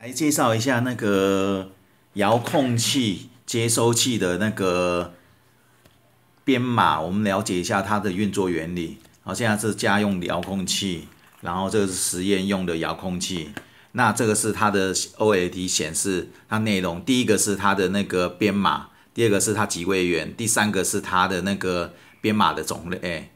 来介绍一下那个遥控器接收器的那个编码，我们了解一下它的运作原理。好，现在是家用遥控器，然后这个是实验用的遥控器。那这个是它的 OLED 显示它内容，第一个是它的那个编码，第二个是它几位元，第三个是它的那个编码的种类，哎。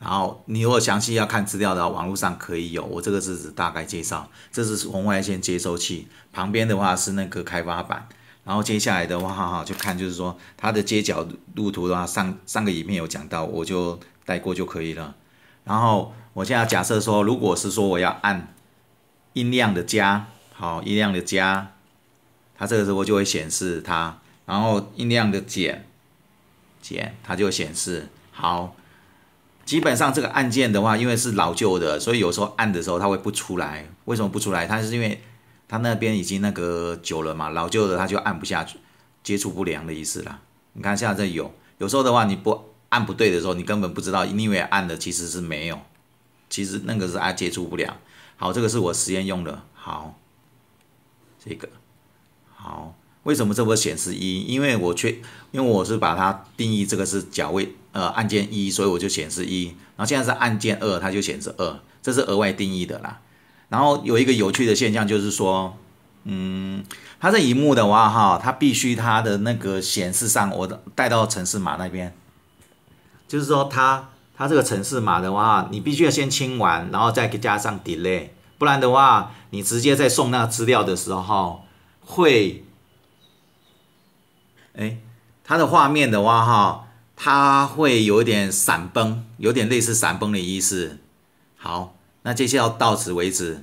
然后你如果详细要看资料的话，网络上可以有。我这个只指大概介绍。这是红外线接收器，旁边的话是那个开发板。然后接下来的话，哈，就看就是说它的接角路图的话，上上个影片有讲到，我就带过就可以了。然后我现在假设说，如果是说我要按音量的加，好，音量的加，它这个时候就会显示它。然后音量的减，减，它就显示好。基本上这个按键的话，因为是老旧的，所以有时候按的时候它会不出来。为什么不出来？它是因为它那边已经那个久了嘛，老旧的它就按不下去，接触不良的意思啦。你看现在这有，有时候的话你不按不对的时候，你根本不知道，因为按的其实是没有，其实那个是按接触不良。好，这个是我实验用的。好，这个好。为什么这不显示一？因为我确，因为我是把它定义这个是脚位，呃，按键一，所以我就显示一。然后现在是按键二，它就显示二，这是额外定义的啦。然后有一个有趣的现象就是说，嗯，它这一幕的话哈，它必须它的那个显示上，我带到城市码那边，就是说它它这个城市码的话，你必须要先清完，然后再加上 delay，不然的话，你直接在送那资料的时候会。哎，它的画面的话哈，它会有一点闪崩，有点类似闪崩的意思。好，那这些要到此为止。